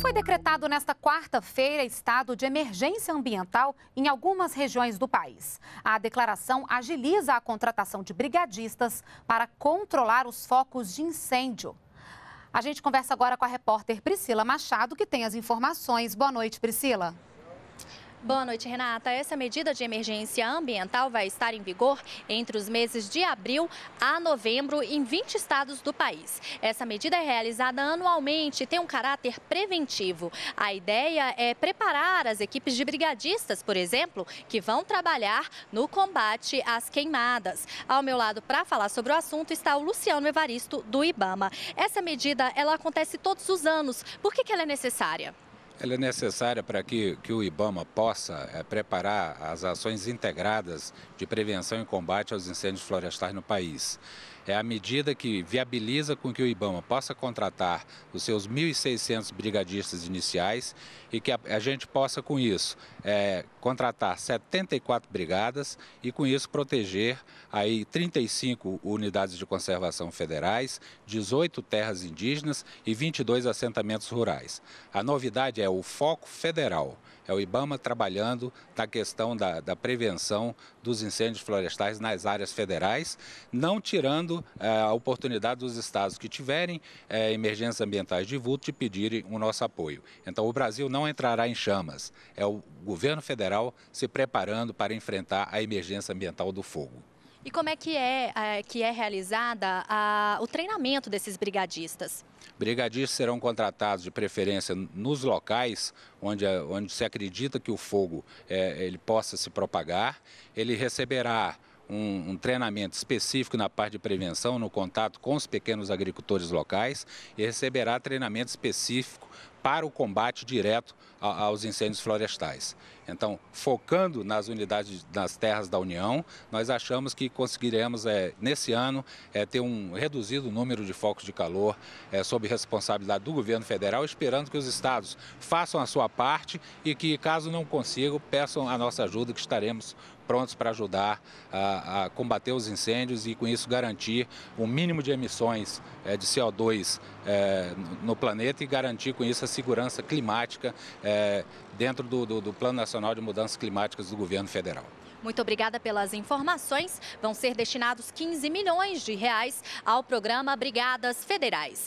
Foi decretado nesta quarta-feira estado de emergência ambiental em algumas regiões do país. A declaração agiliza a contratação de brigadistas para controlar os focos de incêndio. A gente conversa agora com a repórter Priscila Machado, que tem as informações. Boa noite, Priscila. Boa noite, Renata. Essa medida de emergência ambiental vai estar em vigor entre os meses de abril a novembro em 20 estados do país. Essa medida é realizada anualmente e tem um caráter preventivo. A ideia é preparar as equipes de brigadistas, por exemplo, que vão trabalhar no combate às queimadas. Ao meu lado, para falar sobre o assunto, está o Luciano Evaristo, do IBAMA. Essa medida ela acontece todos os anos. Por que, que ela é necessária? Ela é necessária para que, que o IBAMA possa é, preparar as ações integradas de prevenção e combate aos incêndios florestais no país é a medida que viabiliza com que o IBAMA possa contratar os seus 1.600 brigadistas iniciais e que a, a gente possa, com isso, é, contratar 74 brigadas e, com isso, proteger aí 35 unidades de conservação federais, 18 terras indígenas e 22 assentamentos rurais. A novidade é o foco federal. É o IBAMA trabalhando na questão da, da prevenção dos incêndios florestais nas áreas federais, não tirando dando é, a oportunidade dos estados que tiverem é, emergências ambientais de vulto de pedirem o nosso apoio. Então, o Brasil não entrará em chamas. É o governo federal se preparando para enfrentar a emergência ambiental do fogo. E como é que é, é que é realizada a, o treinamento desses brigadistas? Brigadistas serão contratados de preferência nos locais onde, onde se acredita que o fogo é, ele possa se propagar. Ele receberá um, um, treinamento específico na parte de prevenção, no contato com os pequenos agricultores locais e receberá treinamento específico para o combate direto aos incêndios florestais. Então, focando nas unidades, nas terras da União, nós achamos que conseguiremos, é, nesse ano, é, ter um reduzido número de focos de calor é, sob responsabilidade do governo federal, esperando que os estados façam a sua parte e que, caso não consigam, peçam a nossa ajuda, que estaremos prontos para ajudar a, a, combater os incêndios e, com isso, garantir o um mínimo de emissões é, de CO2 é, no planeta e garantir, com com isso a segurança climática é, dentro do, do, do Plano Nacional de Mudanças Climáticas do governo federal. Muito obrigada pelas informações. Vão ser destinados 15 milhões de reais ao programa Brigadas Federais.